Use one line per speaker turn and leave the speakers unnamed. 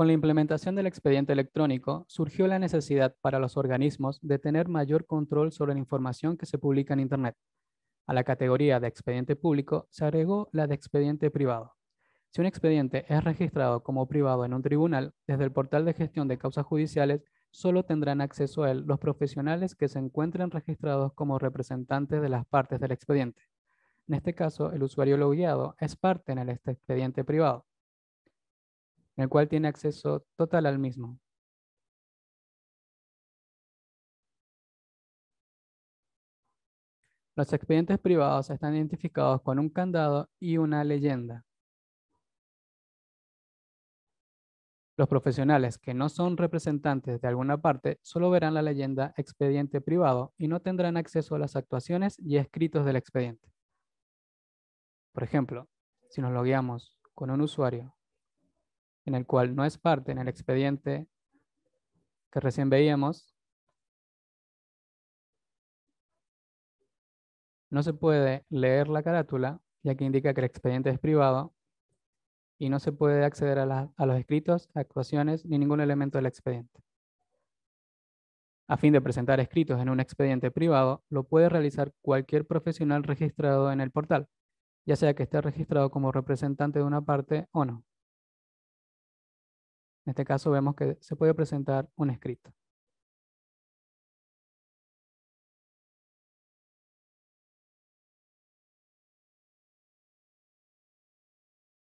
Con la implementación del expediente electrónico, surgió la necesidad para los
organismos de tener mayor control sobre la información que se publica en Internet. A la categoría de expediente público se agregó la de expediente privado. Si un expediente es registrado como privado en un tribunal, desde el portal de gestión de causas judiciales, solo tendrán acceso a él los profesionales que se encuentren registrados como representantes de las partes del expediente. En este caso, el usuario logueado es parte en el expediente privado
el cual tiene acceso total al mismo. Los expedientes privados están identificados con un candado y una leyenda.
Los profesionales que no son representantes de alguna parte solo verán la leyenda expediente privado y no tendrán acceso a las actuaciones y escritos del expediente. Por ejemplo, si nos logueamos con un usuario en el cual no es parte en el expediente que recién veíamos, no se puede leer la carátula, ya que indica que el expediente es privado y no se puede acceder a, a los escritos, actuaciones ni ningún elemento del expediente. A fin de presentar escritos en un expediente privado, lo puede realizar cualquier profesional registrado en el portal, ya sea que esté registrado como representante de una parte o no.
En este caso vemos que se puede presentar un escrito.